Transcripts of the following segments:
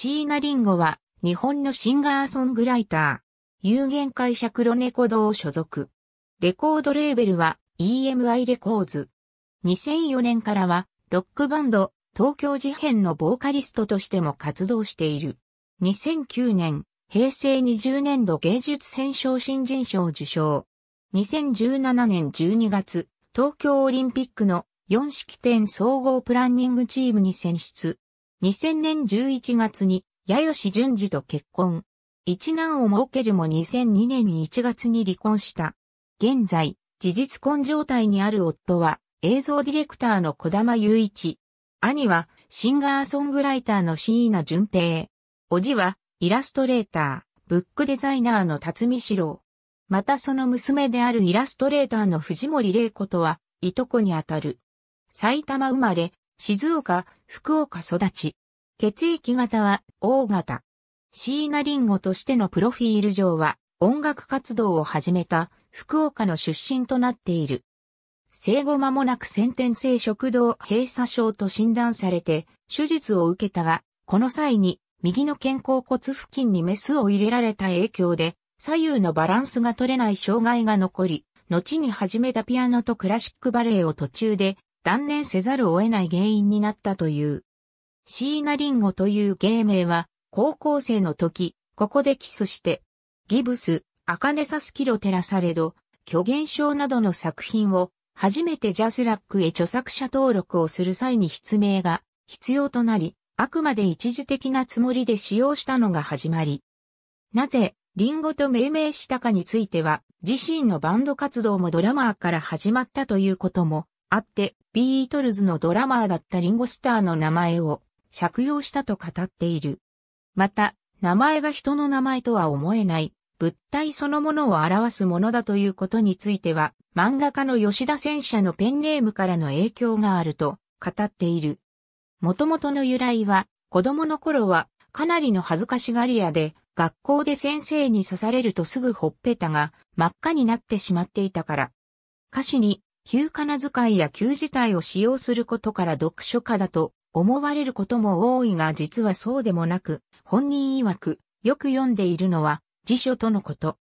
椎名林檎は、日本のシンガーソングライター、有限会社黒猫堂所属。レコードレーベルは EMI レコーズ。2004年からは、ロックバンド、東京事変のボーカリストとしても活動している。2009年、平成20年度芸術選奨新人賞受賞。2017年12月、東京オリンピックの4式典総合プランニングチームに選出。2000年11月に、八吉淳二と結婚。一男を設けるも2002年1月に離婚した。現在、事実婚状態にある夫は、映像ディレクターの小玉雄一。兄は、シンガーソングライターの新名淳平。おじは、イラストレーター、ブックデザイナーの辰巳志郎。またその娘であるイラストレーターの藤森玲子とは、いとこにあたる。埼玉生まれ、静岡、福岡育ち。血液型は O 型。シーナリンゴとしてのプロフィール上は音楽活動を始めた福岡の出身となっている。生後間もなく先天性食道閉鎖症と診断されて手術を受けたが、この際に右の肩甲骨付近にメスを入れられた影響で左右のバランスが取れない障害が残り、後に始めたピアノとクラシックバレエを途中で断念せざるを得ない原因になったという。シーナリンゴという芸名は、高校生の時、ここでキスして、ギブス、アカネサスキロテラサレド、虚言症などの作品を、初めてジャスラックへ著作者登録をする際に筆名が必要となり、あくまで一時的なつもりで使用したのが始まり。なぜ、リンゴと命名したかについては、自身のバンド活動もドラマーから始まったということもあって、ビートルズのドラマーだったリンゴスターの名前を借用したと語っている。また、名前が人の名前とは思えない物体そのものを表すものだということについては、漫画家の吉田戦車のペンネームからの影響があると語っている。元々の由来は、子供の頃はかなりの恥ずかしがり屋で、学校で先生に刺されるとすぐほっぺたが真っ赤になってしまっていたから。歌詞に旧仮名遣いや旧字体を使用することから読書家だと思われることも多いが実はそうでもなく、本人曰く、よく読んでいるのは辞書とのこと。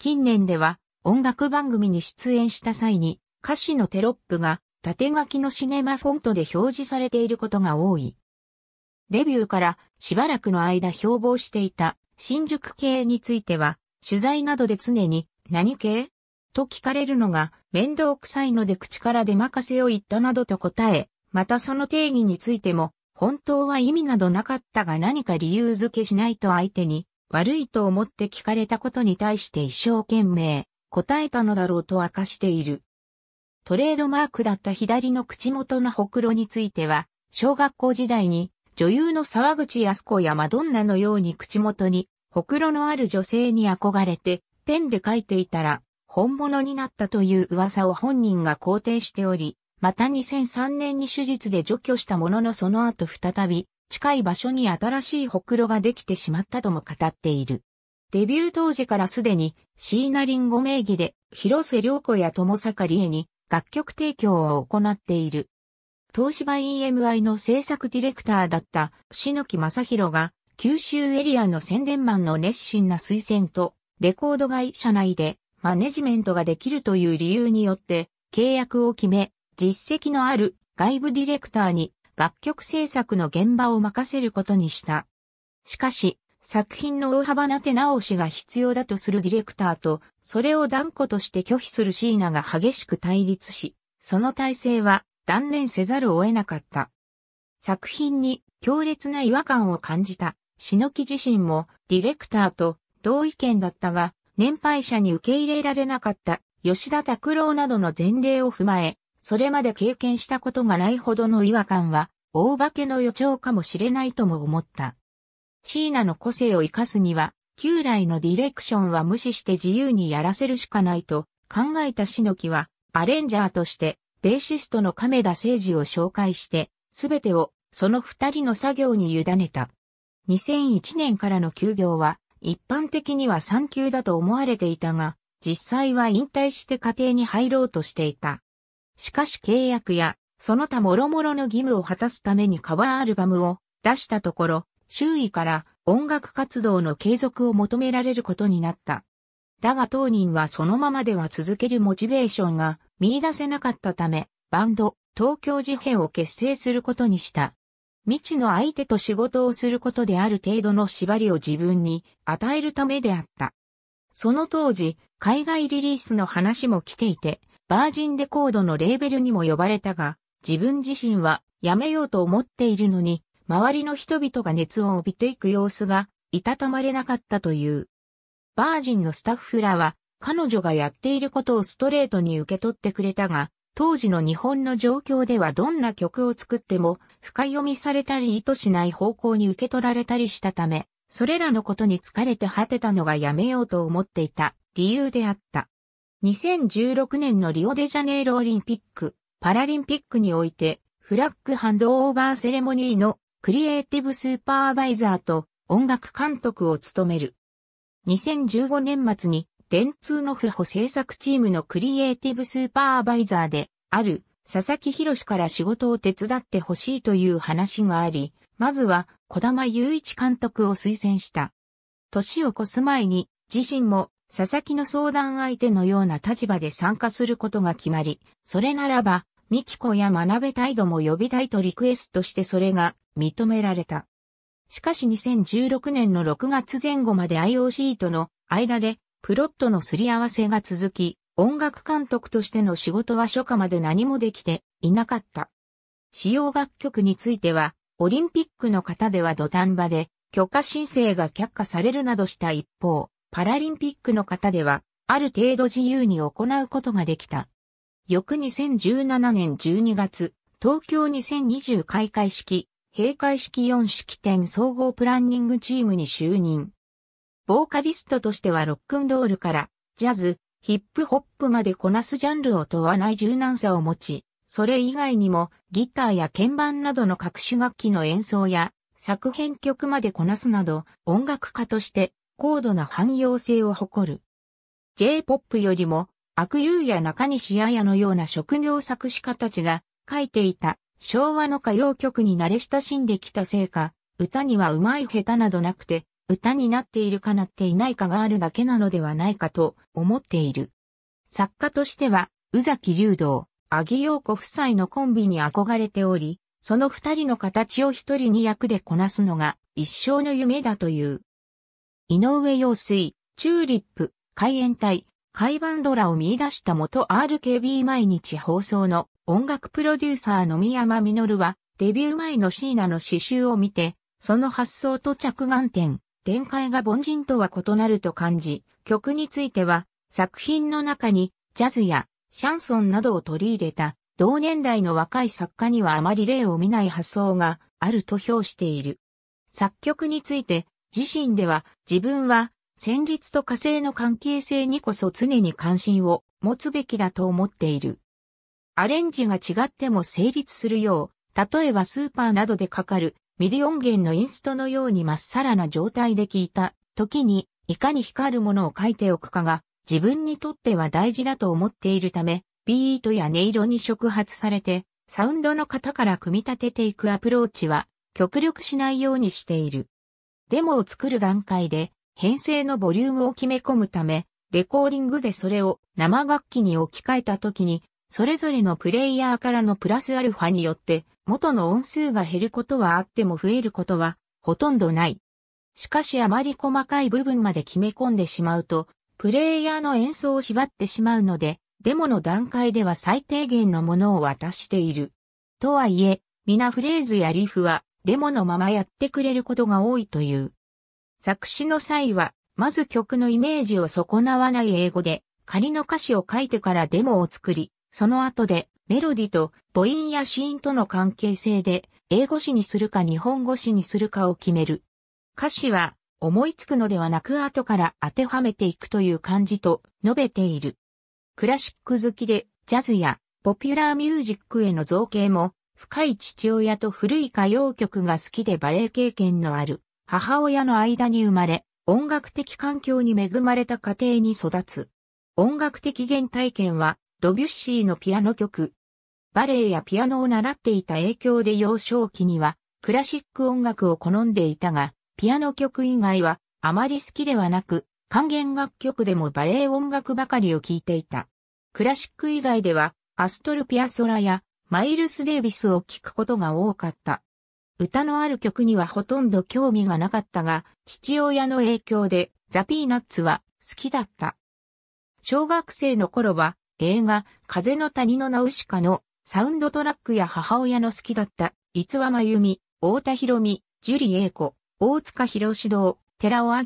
近年では音楽番組に出演した際に歌詞のテロップが縦書きのシネマフォントで表示されていることが多い。デビューからしばらくの間標榜していた新宿系については取材などで常に何系と聞かれるのが、面倒くさいので口から出任せを言ったなどと答え、またその定義についても、本当は意味などなかったが何か理由付けしないと相手に、悪いと思って聞かれたことに対して一生懸命、答えたのだろうと明かしている。トレードマークだった左の口元のほくろについては、小学校時代に女優の沢口靖子やマドンナのように口元にほくろのある女性に憧れてペンで書いていたら本物になったという噂を本人が肯定しており、また2003年に手術で除去したもののその後再び近い場所に新しいほくろができてしまったとも語っている。デビュー当時からすでに椎名林ゴ名義で広瀬良子や友坂理恵に楽曲提供を行っている。東芝 EMI の制作ディレクターだった篠木正宏が九州エリアの宣伝マンの熱心な推薦とレコード会社内でマネジメントができるという理由によって契約を決め、実績のある外部ディレクターに楽曲制作の現場を任せることにした。しかし、作品の大幅な手直しが必要だとするディレクターと、それを断固として拒否するシーナが激しく対立し、その体制は断念せざるを得なかった。作品に強烈な違和感を感じた、篠木自身もディレクターと同意見だったが、年配者に受け入れられなかった吉田拓郎などの前例を踏まえ、それまで経験したことがないほどの違和感は、大化けの予兆かもしれないとも思った。シーナの個性を活かすには、旧来のディレクションは無視して自由にやらせるしかないと考えた篠木は、アレンジャーとして、ベーシストの亀田誠治を紹介して、すべてをその二人の作業に委ねた。2001年からの休業は、一般的には産休だと思われていたが、実際は引退して家庭に入ろうとしていた。しかし契約や、その他諸々の義務を果たすためにカバーアルバムを出したところ、周囲から音楽活動の継続を求められることになった。だが当人はそのままでは続けるモチベーションが見出せなかったため、バンド、東京事変を結成することにした。未知の相手と仕事をすることである程度の縛りを自分に与えるためであった。その当時、海外リリースの話も来ていて、バージンレコードのレーベルにも呼ばれたが、自分自身はやめようと思っているのに、周りの人々が熱を帯びていく様子が、いたたまれなかったという。バージンのスタッフらは、彼女がやっていることをストレートに受け取ってくれたが、当時の日本の状況ではどんな曲を作っても深読みされたり意図しない方向に受け取られたりしたため、それらのことに疲れて果てたのがやめようと思っていた理由であった。2016年のリオデジャネイロオリンピック、パラリンピックにおいて、フラッグハンドオーバーセレモニーのクリエイティブスーパーバイザーと音楽監督を務める。2015年末に電通の不保制作チームのクリエイティブスーパーバイザーである佐々木博から仕事を手伝ってほしいという話があり、まずは小玉雄一監督を推薦した。年を越す前に自身も佐々木の相談相手のような立場で参加することが決まり、それならば、ミキコや学べ態度も呼びたいとリクエストしてそれが認められた。しかし2016年の6月前後まで IOC との間でプロットのすり合わせが続き、音楽監督としての仕事は初夏まで何もできていなかった。使用楽曲については、オリンピックの方では土壇場で許可申請が却下されるなどした一方、パラリンピックの方では、ある程度自由に行うことができた。翌2017年12月、東京2020開会式、閉会式4式典総合プランニングチームに就任。ボーカリストとしてはロックンロールから、ジャズ、ヒップホップまでこなすジャンルを問わない柔軟さを持ち、それ以外にもギターや鍵盤などの各種楽器の演奏や作編曲までこなすなど音楽家として高度な汎用性を誇る。J-POP よりも悪友や中西彩のような職業作詞家たちが書いていた昭和の歌謡曲に慣れ親しんできたせいか、歌には上手い下手などなくて歌になっているかなっていないかがあるだけなのではないかと思っている。作家としては、宇崎竜道、阿木陽子夫妻のコンビに憧れており、その二人の形を一人に役でこなすのが一生の夢だという。井上陽水、チューリップ、海援隊、海バンドラを見出した元 RKB 毎日放送の音楽プロデューサーの宮間実は、デビュー前の椎名の詩集を見て、その発想と着眼点、展開が凡人とは異なると感じ、曲については、作品の中に、ジャズやシャンソンなどを取り入れた、同年代の若い作家にはあまり例を見ない発想があると評している。作曲について、自身では、自分は、旋律と火星の関係性にこそ常に関心を持つべきだと思っている。アレンジが違っても成立するよう、例えばスーパーなどでかかるミディ音源のインストのようにまっさらな状態で聞いた時にいかに光るものを書いておくかが自分にとっては大事だと思っているためビートや音色に触発されてサウンドの型から組み立てていくアプローチは極力しないようにしている。デモを作る段階で編成のボリュームを決め込むためレコーディングでそれを生楽器に置き換えた時にそれぞれのプレイヤーからのプラスアルファによって元の音数が減ることはあっても増えることはほとんどない。しかしあまり細かい部分まで決め込んでしまうと、プレイヤーの演奏を縛ってしまうので、デモの段階では最低限のものを渡している。とはいえ、皆フレーズやリフはデモのままやってくれることが多いという。作詞の際は、まず曲のイメージを損なわない英語で、仮の歌詞を書いてからデモを作り、その後でメロディと母音や子音との関係性で英語詞にするか日本語詞にするかを決める。歌詞は思いつくのではなく後から当てはめていくという感じと述べている。クラシック好きでジャズやポピュラーミュージックへの造形も深い父親と古い歌謡曲が好きでバレエ経験のある母親の間に生まれ音楽的環境に恵まれた家庭に育つ。音楽的原体験はドビュッシーのピアノ曲。バレエやピアノを習っていた影響で幼少期にはクラシック音楽を好んでいたが、ピアノ曲以外はあまり好きではなく、管弦楽曲でもバレエ音楽ばかりを聴いていた。クラシック以外ではアストルピアソラやマイルス・デイビスを聴くことが多かった。歌のある曲にはほとんど興味がなかったが、父親の影響でザ・ピーナッツは好きだった。小学生の頃は映画、風の谷のナウシカのサウンドトラックや母親の好きだった、逸話真由美、太田博美、リエ英子、大塚博志堂、寺尾明、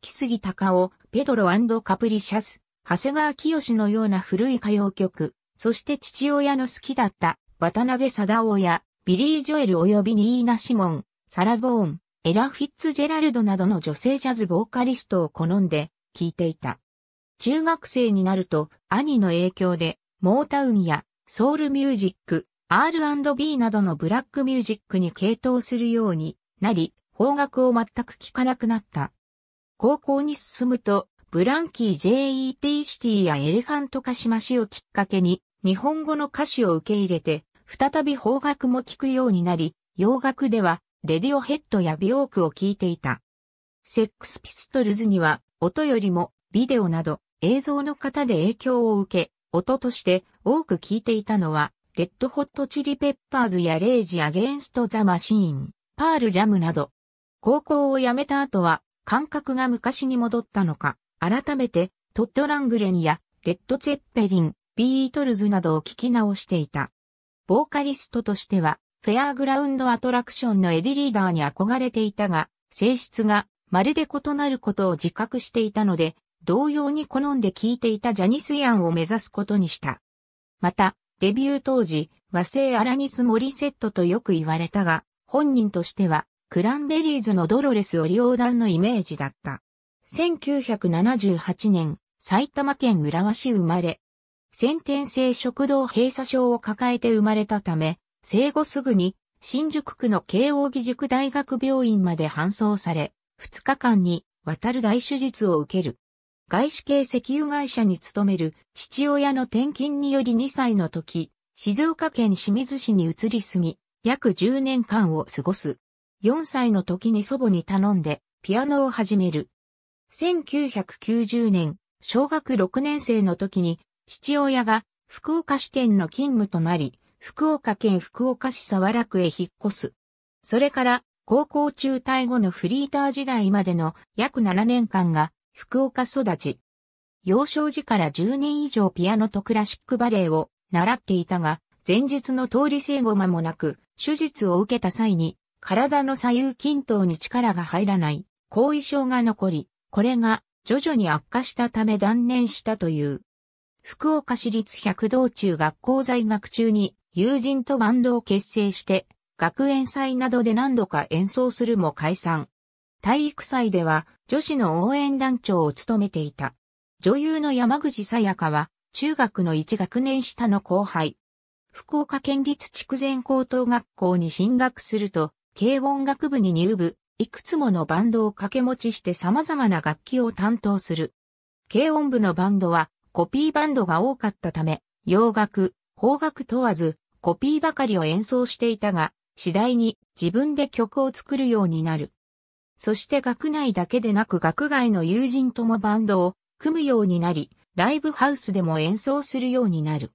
木杉隆夫、ペドロカプリシャス、長谷川清のような古い歌謡曲、そして父親の好きだった渡辺貞夫やビリー・ジョエル及びニーナ・シモン、サラ・ボーン、エラ・フィッツジェラルドなどの女性ジャズボーカリストを好んで聴いていた。中学生になると兄の影響でモータウンやソウルミュージック、R&B などのブラックミュージックに傾倒するようになり、方角を全く聞かなくなった。高校に進むと、ブランキー JET シティやエレファントカシマシをきっかけに、日本語の歌詞を受け入れて、再び方角も聞くようになり、洋楽では、レディオヘッドやビオークを聴いていた。セックスピストルズには、音よりも、ビデオなど、映像の方で影響を受け、音として多く聴いていたのは、レッドホットチリペッパーズやレイジ・アゲンスト・ザ・マシーン、パール・ジャムなど。高校を辞めた後は、感覚が昔に戻ったのか、改めて、トッド・ラングレンや、レッド・ツェッペリン、ビートルズなどを聞き直していた。ボーカリストとしては、フェアグラウンドアトラクションのエディリーダーに憧れていたが、性質がまるで異なることを自覚していたので、同様に好んで聴いていたジャニスヤンを目指すことにした。また、デビュー当時、和製アラニス・モリセットとよく言われたが、本人としては、クランベリーズのドロレス・オリオーダンのイメージだった。1978年、埼玉県浦和市生まれ、先天性食道閉鎖症を抱えて生まれたため、生後すぐに新宿区の慶応義塾大学病院まで搬送され、2日間にわたる大手術を受ける。外資系石油会社に勤める父親の転勤により2歳の時、静岡県清水市に移り住み、約10年間を過ごす。4歳の時に祖母に頼んでピアノを始める。1990年、小学6年生の時に父親が福岡支店の勤務となり、福岡県福岡市沢楽へ引っ越す。それから高校中退後のフリーター時代までの約7年間が福岡育ち。幼少時から10年以上ピアノとクラシックバレエを習っていたが、前日の通り生後間もなく、手術を受けた際に、体の左右均等に力が入らない、後遺症が残り、これが徐々に悪化したため断念したという。福岡市立百道中学校在学中に友人とバンドを結成して、学園祭などで何度か演奏するも解散。体育祭では女子の応援団長を務めていた。女優の山口さやかは、中学の1学年下の後輩。福岡県立筑前高等学校に進学すると、軽音楽部に入部、いくつものバンドを掛け持ちして様々な楽器を担当する。軽音部のバンドは、コピーバンドが多かったため、洋楽、邦楽問わず、コピーばかりを演奏していたが、次第に自分で曲を作るようになる。そして学内だけでなく学外の友人ともバンドを組むようになり、ライブハウスでも演奏するようになる。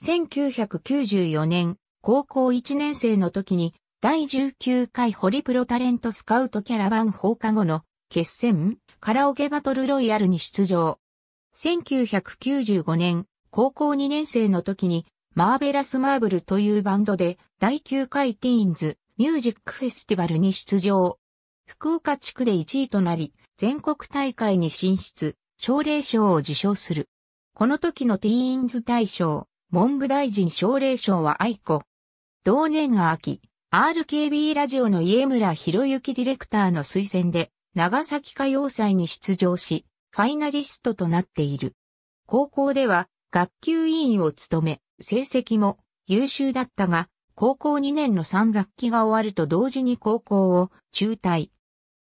1994年、高校1年生の時に、第19回ホリプロタレントスカウトキャラバン放課後の決戦カラオケバトルロイヤルに出場。1995年、高校2年生の時に、マーベラス・マーブルというバンドで、第9回ティーンズ・ミュージック・フェスティバルに出場。福岡地区で1位となり、全国大会に進出、奨励賞を受賞する。この時のティーンズ大賞、文部大臣奨励賞は愛子。同年秋、RKB ラジオの家村博之ディレクターの推薦で、長崎歌謡祭に出場し、ファイナリストとなっている。高校では、学級委員を務め、成績も優秀だったが、高校2年の3学期が終わると同時に高校を中退。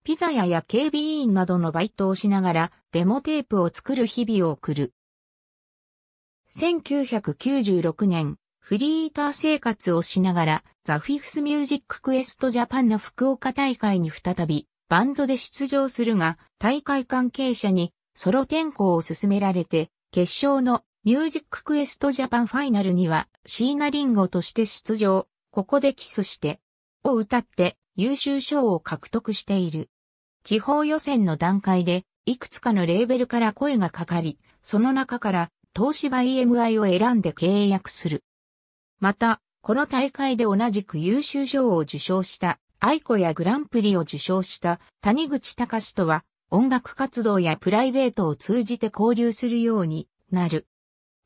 ピザ屋や警備員などのバイトをしながらデモテープを作る日々を送る。1996年、フリーター生活をしながら、ザ・フィフス・ミュージック・クエスト・ジャパンの福岡大会に再び、バンドで出場するが、大会関係者にソロ転校を勧められて、決勝のミュージッククエストジャパンファイナルには、シーナリンゴとして出場、ここでキスして、を歌って優秀賞を獲得している。地方予選の段階で、いくつかのレーベルから声がかかり、その中から東芝 EMI を選んで契約する。また、この大会で同じく優秀賞を受賞した愛子やグランプリを受賞した谷口隆とは音楽活動やプライベートを通じて交流するようになる。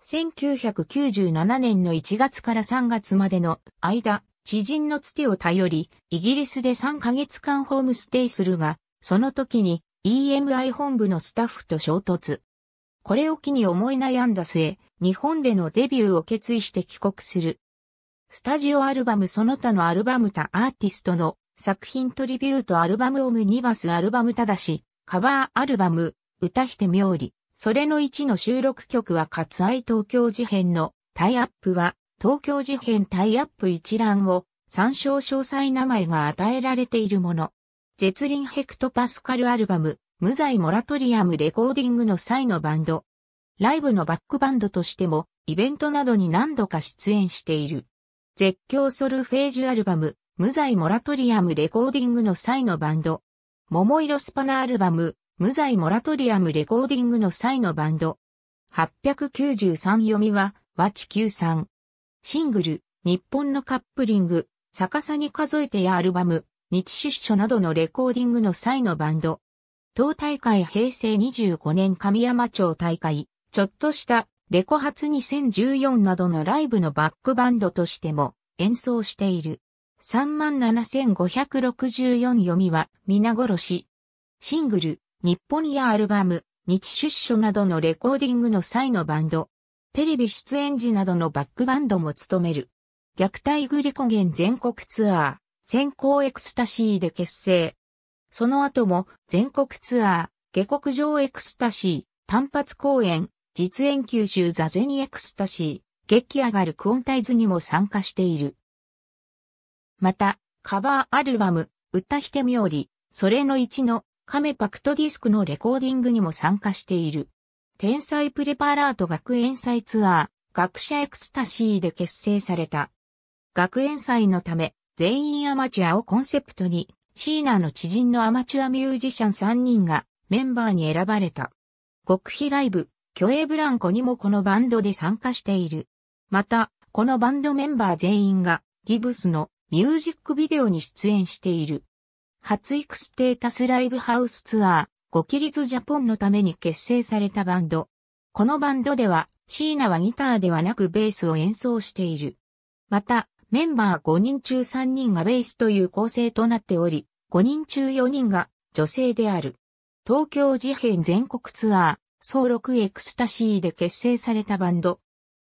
1997年の1月から3月までの間、知人のつてを頼り、イギリスで3ヶ月間ホームステイするが、その時に EMI 本部のスタッフと衝突。これを機に思い悩んだ末、日本でのデビューを決意して帰国する。スタジオアルバムその他のアルバム他アーティストの作品トリビュートアルバムオムニバスアルバムただし、カバーアルバム、歌して妙利。それの1の収録曲は割愛東京事変のタイアップは東京事変タイアップ一覧を参照詳細名前が与えられているもの。絶倫ヘクトパスカルアルバム無罪モラトリアムレコーディングの際のバンド。ライブのバックバンドとしてもイベントなどに何度か出演している。絶叫ソルフェージュアルバム無罪モラトリアムレコーディングの際のバンド。桃色スパナアルバム無罪モラトリアムレコーディングの際のバンド。893読みは、和地球ん。シングル、日本のカップリング、逆さに数えてやアルバム、日出所などのレコーディングの際のバンド。当大会平成25年神山町大会、ちょっとしたレコ発2014などのライブのバックバンドとしても演奏している。37,564読みは皆殺し。シングル、日本やアルバム、日出所などのレコーディングの際のバンド、テレビ出演時などのバックバンドも務める。虐待グリコゲン全国ツアー、先行エクスタシーで結成。その後も全国ツアー、下国上エクスタシー、単発公演、実演九州座禅エクスタシー、激上がるクオンタイズにも参加している。また、カバーアルバム、歌ひてみおり、それの1のカメパクトディスクのレコーディングにも参加している。天才プレパラート学園祭ツアー、学者エクスタシーで結成された。学園祭のため、全員アマチュアをコンセプトに、シーナの知人のアマチュアミュージシャン3人がメンバーに選ばれた。極秘ライブ、巨栄ブランコにもこのバンドで参加している。また、このバンドメンバー全員がギブスのミュージックビデオに出演している。イ育ステータスライブハウスツアー、ゴキリズジャポンのために結成されたバンド。このバンドでは、シーナはギターではなくベースを演奏している。また、メンバー5人中3人がベースという構成となっており、5人中4人が女性である。東京事変全国ツアー、総6エクスタシーで結成されたバンド。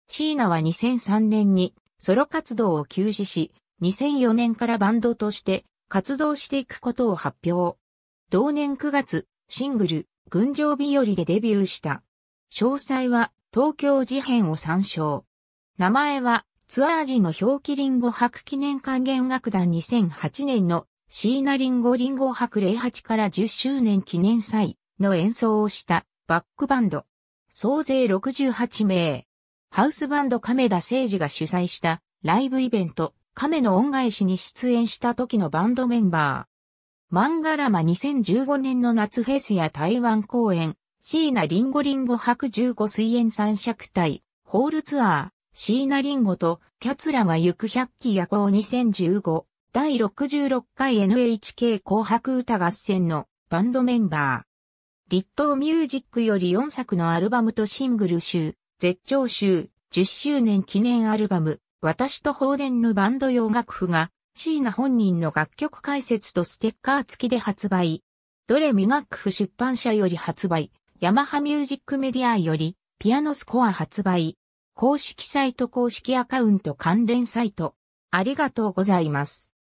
シーナは2003年にソロ活動を休止し、2004年からバンドとして活動していくことを発表。同年9月、シングル、群青日和でデビューした。詳細は、東京事変を参照。名前は、ツアー時の表記リンゴ博記念還元楽団2008年のシーナリンゴリンゴ博08から10周年記念祭の演奏をしたバックバンド。総勢68名。ハウスバンド亀田誠二が主催したライブイベント亀の恩返しに出演した時のバンドメンバー。漫画ラマ2015年の夏フェスや台湾公演、シーナリンゴリンゴ白15水煙三尺隊、ホールツアー、シーナリンゴとキャツラが行く百鬼夜行2015、第66回 NHK 紅白歌合戦のバンドメンバー。立東ミュージックより4作のアルバムとシングル集、絶頂集、10周年記念アルバム、私と放電のバンド用楽譜が、椎名本人の楽曲解説とステッカー付きで発売。どれ未楽譜出版社より発売、ヤマハミュージックメディアより、ピアノスコア発売。公式サイト公式アカウント関連サイト。ありがとうございます。